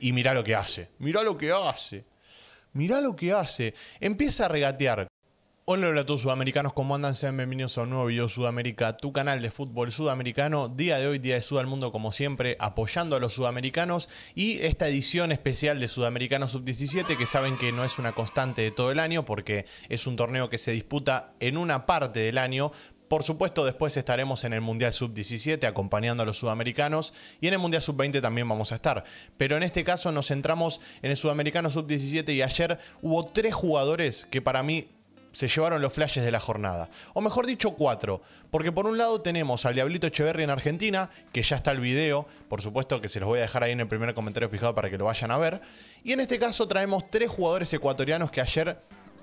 y mirá lo que hace. Mirá lo que hace. Mirá lo que hace. Empieza a regatear. Hola, a todos sudamericanos, ¿cómo andan? Sean bienvenidos a un nuevo video Sudamérica, tu canal de fútbol sudamericano. Día de hoy, Día de Sud al Mundo, como siempre, apoyando a los sudamericanos y esta edición especial de Sudamericanos Sub-17, que saben que no es una constante de todo el año, porque es un torneo que se disputa en una parte del año, por supuesto, después estaremos en el Mundial Sub-17 acompañando a los sudamericanos y en el Mundial Sub-20 también vamos a estar. Pero en este caso nos centramos en el Sudamericano Sub-17 y ayer hubo tres jugadores que para mí se llevaron los flashes de la jornada. O mejor dicho, cuatro. Porque por un lado tenemos al Diablito Echeverry en Argentina, que ya está el video, por supuesto que se los voy a dejar ahí en el primer comentario fijado para que lo vayan a ver. Y en este caso traemos tres jugadores ecuatorianos que ayer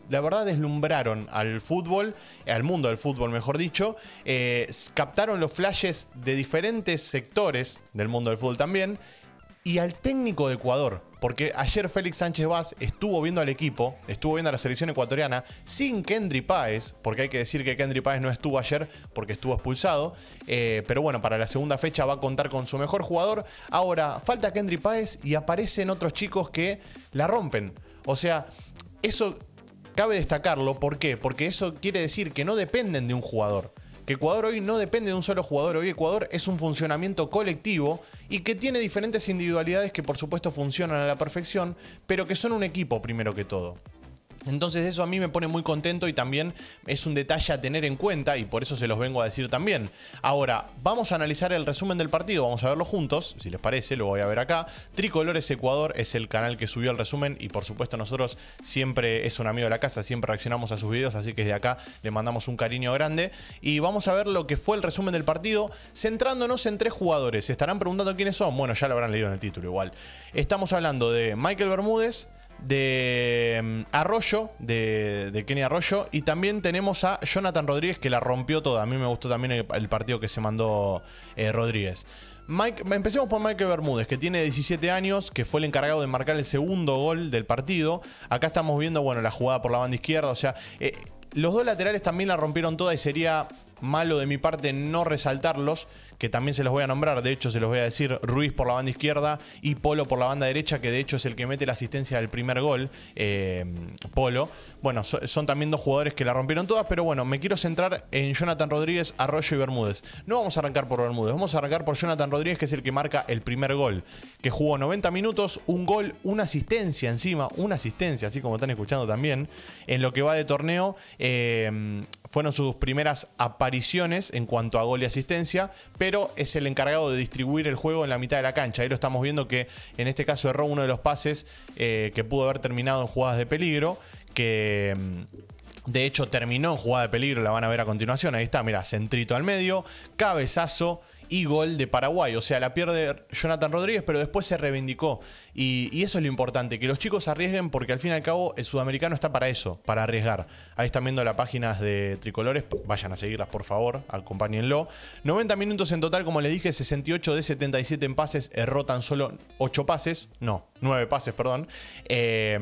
la verdad deslumbraron al fútbol, al mundo del fútbol mejor dicho, eh, captaron los flashes de diferentes sectores del mundo del fútbol también, y al técnico de Ecuador, porque ayer Félix Sánchez Vaz estuvo viendo al equipo, estuvo viendo a la selección ecuatoriana sin Kendry Páez, porque hay que decir que Kendry Páez no estuvo ayer porque estuvo expulsado, eh, pero bueno, para la segunda fecha va a contar con su mejor jugador. Ahora, falta Kendry Páez y aparecen otros chicos que la rompen. O sea, eso Cabe destacarlo, ¿por qué? Porque eso quiere decir que no dependen de un jugador. Que Ecuador hoy no depende de un solo jugador, hoy Ecuador es un funcionamiento colectivo y que tiene diferentes individualidades que por supuesto funcionan a la perfección, pero que son un equipo primero que todo. Entonces eso a mí me pone muy contento y también es un detalle a tener en cuenta y por eso se los vengo a decir también. Ahora, vamos a analizar el resumen del partido, vamos a verlo juntos, si les parece, lo voy a ver acá. Tricolores Ecuador es el canal que subió el resumen y por supuesto nosotros siempre es un amigo de la casa, siempre reaccionamos a sus videos, así que desde acá le mandamos un cariño grande. Y vamos a ver lo que fue el resumen del partido, centrándonos en tres jugadores. Se estarán preguntando quiénes son, bueno ya lo habrán leído en el título igual. Estamos hablando de Michael Bermúdez, de mm, Arroyo, de, Kenny Arroyo. Y también tenemos a Jonathan Rodríguez, que la rompió toda. A mí me gustó también el, partido que se mandó eh, Rodríguez. Mike, empecemos por Mike Bermúdez, que tiene 17 años, que fue el encargado de marcar el segundo gol del partido. Acá estamos viendo, bueno, la jugada por la banda izquierda. O sea, eh, los dos laterales también la rompieron toda y sería malo de mi parte no resaltarlos que también se los voy a nombrar, de hecho se los voy a decir, Ruiz por la banda izquierda y Polo por la banda derecha, que de hecho es el que mete la asistencia del primer gol, eh, Polo. Bueno, son también dos jugadores que la rompieron todas, pero bueno, me quiero centrar en Jonathan Rodríguez, Arroyo y Bermúdez. No vamos a arrancar por Bermúdez, vamos a arrancar por Jonathan Rodríguez, que es el que marca el primer gol, que jugó 90 minutos, un gol, una asistencia encima, una asistencia, así como están escuchando también, en lo que va de torneo. Eh, fueron sus primeras apariciones en cuanto a gol y asistencia, pero pero es el encargado de distribuir el juego en la mitad de la cancha. Ahí lo estamos viendo que en este caso erró uno de los pases eh, que pudo haber terminado en jugadas de peligro, que... Mm, de hecho, terminó en jugada de peligro, la van a ver a continuación. Ahí está, mira, centrito al medio, cabezazo y gol de Paraguay. O sea, la pierde Jonathan Rodríguez, pero después se reivindicó. Y, eso es lo importante, que los chicos arriesguen porque al fin y al cabo el sudamericano está para eso, para arriesgar. Ahí están viendo las páginas de Tricolores, vayan a seguirlas por favor, acompáñenlo. 90 minutos en total, como les dije, 68 de 77 en pases, erró eh, tan solo 8 pases, no, 9 pases, perdón. Eh,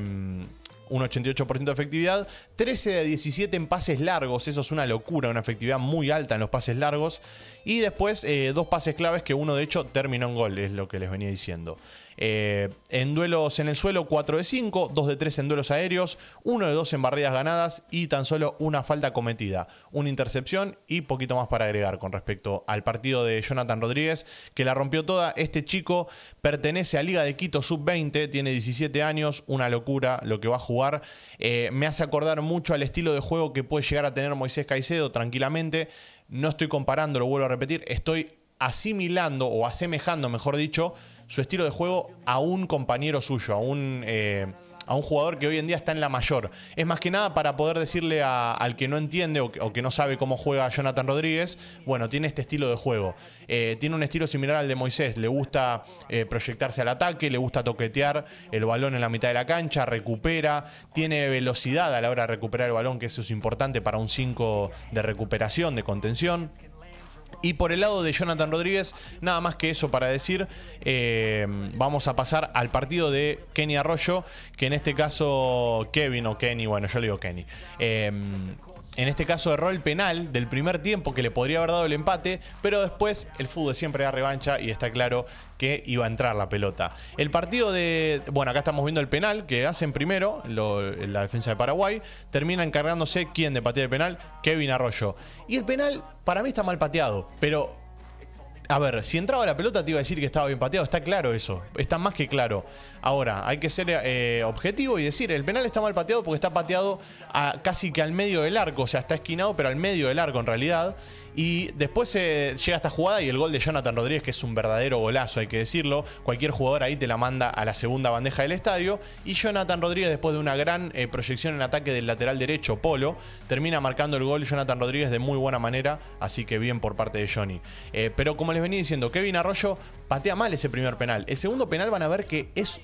un 88% de efectividad, 13 de 17 en pases largos, eso es una locura, una efectividad muy alta en los pases largos, y después eh, dos pases claves que uno de hecho terminó en gol, es lo que les venía diciendo. Eh, en duelos en el suelo, 4 de 5, 2 de 3 en duelos aéreos, 1 de 2 en barridas ganadas y tan solo una falta cometida, una intercepción y poquito más para agregar con respecto al partido de Jonathan Rodríguez, que la rompió toda. Este chico pertenece a Liga de Quito Sub-20, tiene 17 años, una locura lo que va a jugar. Eh, me hace acordar mucho al estilo de juego que puede llegar a tener Moisés Caicedo tranquilamente. No estoy comparando, lo vuelvo a repetir, estoy asimilando o asemejando, mejor dicho, su estilo de juego a un compañero suyo, a un, eh, a un jugador que hoy en día está en la mayor. Es más que nada para poder decirle al que no entiende o que, no sabe cómo juega Jonathan Rodríguez, bueno, tiene este estilo de juego. Eh, tiene un estilo similar al de Moisés, le gusta eh, proyectarse al ataque, le gusta toquetear el balón en la mitad de la cancha, recupera, tiene velocidad a la hora de recuperar el balón, que eso es importante para un 5 de recuperación, de contención. Y por el lado de Jonathan Rodríguez, nada más que eso para decir, eh, vamos a pasar al partido de Kenny Arroyo, que en este caso Kevin o Kenny, bueno, yo le digo Kenny. Eh, en este caso erró el penal del primer tiempo que le podría haber dado el empate, pero después el fútbol siempre da revancha y está claro que iba a entrar la pelota. El partido de. Bueno, acá estamos viendo el penal que hacen primero en la defensa de Paraguay. Termina encargándose quién de patear el penal, Kevin Arroyo. Y el penal para mí está mal pateado, pero a ver, si entraba la pelota te iba a decir que estaba bien pateado, está claro eso, está más que claro. Ahora, hay que ser eh, objetivo y decir, el penal está mal pateado porque está pateado casi que al medio del arco, o sea, está esquinado pero al medio del arco en realidad. Y después eh, llega esta jugada y el gol de Jonathan Rodríguez, que es un verdadero golazo, hay que decirlo. Cualquier jugador ahí te la manda a la segunda bandeja del estadio. Y Jonathan Rodríguez, después de una gran eh, proyección en ataque del lateral derecho, Polo, termina marcando el gol Jonathan Rodríguez de muy buena manera. Así que bien por parte de Johnny. Eh, pero como les venía diciendo, Kevin Arroyo patea mal ese primer penal. El segundo penal van a ver que es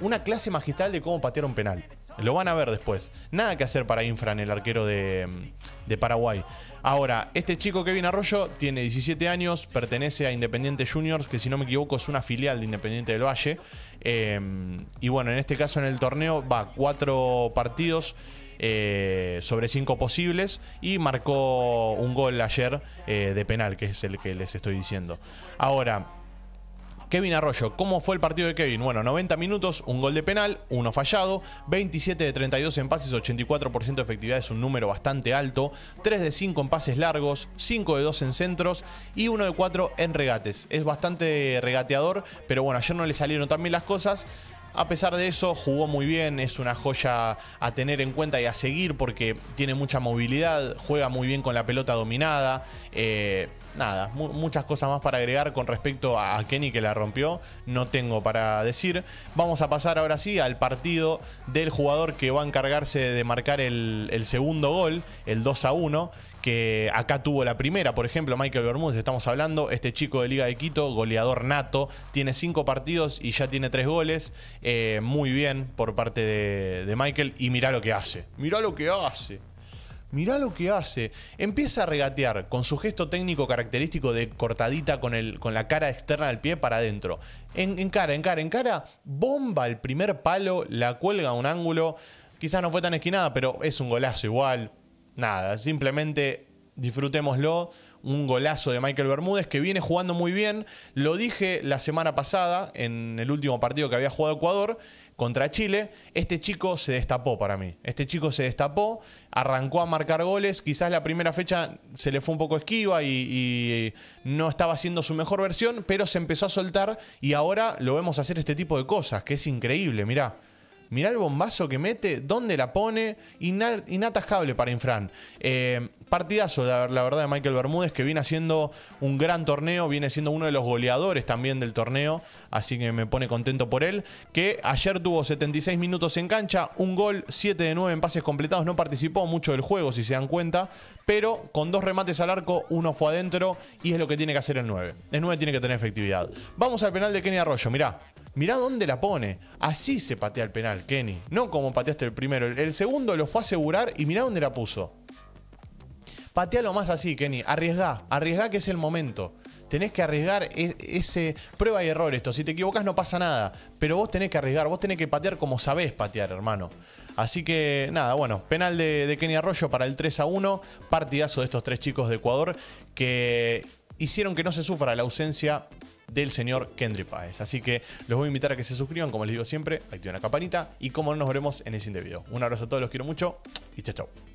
una clase magistral de cómo patear un penal. Lo van a ver después. Nada que hacer para en el arquero de mm, de Paraguay. Ahora, este chico Kevin Arroyo tiene 17 años, pertenece a Independiente Juniors, que si no me equivoco es una filial de Independiente del Valle. Eh, y bueno, en este caso en el torneo va cuatro partidos. Eh, sobre cinco posibles y marcó un gol ayer eh, de penal, que es el que les estoy diciendo. Ahora, Kevin Arroyo, ¿cómo fue el partido de Kevin? Bueno, 90 minutos, un gol de penal, uno fallado, 27 de 32 en pases, 84% de efectividad es un número bastante alto, 3 de 5 en pases largos, 5 de 2 en centros y 1 de 4 en regates. Es bastante regateador, pero bueno, ayer no le salieron tan bien las cosas. A pesar de eso, jugó muy bien, es una joya a tener en cuenta y a seguir porque tiene mucha movilidad, juega muy bien con la pelota dominada. Eh, nada, muchas cosas más para agregar con respecto a Kenny que la rompió, no tengo para decir. Vamos a pasar ahora sí al partido del jugador que va a encargarse de marcar el, el segundo gol, el 2 a 1 que acá tuvo la primera, por ejemplo, Michael Bermúdez, estamos hablando, este chico de Liga de Quito, goleador nato, tiene cinco partidos y ya tiene tres goles, eh, muy bien por parte de, Michael, y mirá lo que hace, mirá lo que hace. Mirá lo que hace. Empieza a regatear con su gesto técnico característico de cortadita con, el, con la cara externa del pie para adentro. En, en cara, en cara, en cara, bomba el primer palo, la cuelga a un ángulo. Quizás no fue tan esquinada, pero es un golazo igual nada, simplemente disfrutémoslo. Un golazo de Michael Bermúdez que viene jugando muy bien. Lo dije la semana pasada en el último partido que había jugado Ecuador contra Chile, este chico se destapó para mí. Este chico se destapó, arrancó a marcar goles, quizás la primera fecha se le fue un poco esquiva y, no estaba haciendo su mejor versión, pero se empezó a soltar y ahora lo vemos hacer este tipo de cosas, que es increíble, mirá mirá el bombazo que mete, dónde la pone, inatajable para Infran. Eh, partidazo, la, la, verdad, de Michael Bermúdez, que viene haciendo un gran torneo, viene siendo uno de los goleadores también del torneo, así que me pone contento por él, que ayer tuvo 76 minutos en cancha, un gol, 7 de 9 en pases completados, no participó mucho del juego, si se dan cuenta, pero con dos remates al arco, uno fue adentro y es lo que tiene que hacer el 9. El 9 tiene que tener efectividad. Vamos al penal de Kenny Arroyo, mirá. Mirá dónde la pone. Así se patea el penal, Kenny. No como pateaste el primero. El segundo lo fue a asegurar y mirá dónde la puso. Patealo más así, Kenny. Arriesgá. Arriesgá que es el momento. Tenés que arriesgar e-, ese prueba y error esto. Si te equivocas no pasa nada. Pero vos tenés que arriesgar. Vos tenés que patear como sabés patear, hermano. Así que nada, bueno. Penal de, de Kenny Arroyo para el 3 a 1. Partidazo de estos tres chicos de Ecuador que hicieron que no se sufra la ausencia del señor Kendry Páez. Así que los voy a invitar a que se suscriban, como les digo siempre, activen la campanita y como no nos veremos en el siguiente video. Un abrazo a todos, los quiero mucho y chao chao.